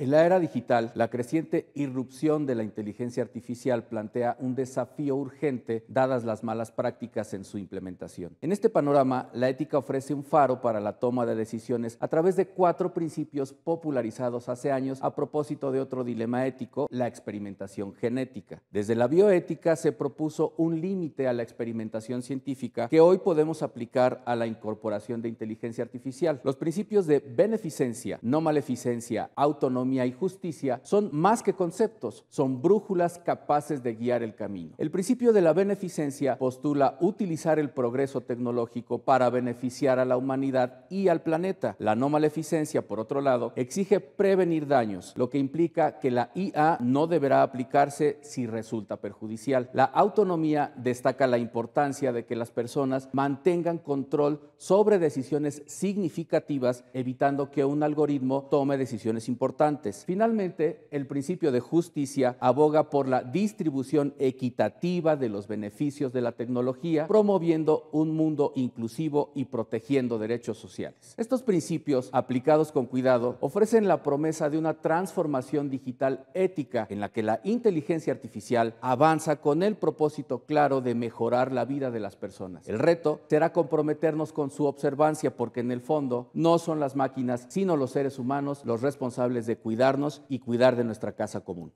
En la era digital, la creciente irrupción de la inteligencia artificial plantea un desafío urgente dadas las malas prácticas en su implementación. En este panorama, la ética ofrece un faro para la toma de decisiones a través de cuatro principios popularizados hace años a propósito de otro dilema ético, la experimentación genética. Desde la bioética se propuso un límite a la experimentación científica que hoy podemos aplicar a la incorporación de inteligencia artificial. Los principios de beneficencia, no maleficencia, autonomía, y justicia son más que conceptos, son brújulas capaces de guiar el camino. El principio de la beneficencia postula utilizar el progreso tecnológico para beneficiar a la humanidad y al planeta. La no maleficencia, por otro lado, exige prevenir daños, lo que implica que la IA no deberá aplicarse si resulta perjudicial. La autonomía destaca la importancia de que las personas mantengan control sobre decisiones significativas, evitando que un algoritmo tome decisiones importantes Finalmente, el principio de justicia aboga por la distribución equitativa de los beneficios de la tecnología, promoviendo un mundo inclusivo y protegiendo derechos sociales. Estos principios, aplicados con cuidado, ofrecen la promesa de una transformación digital ética en la que la inteligencia artificial avanza con el propósito claro de mejorar la vida de las personas. El reto será comprometernos con su observancia porque en el fondo no son las máquinas, sino los seres humanos los responsables de cuidar cuidarnos y cuidar de nuestra casa común.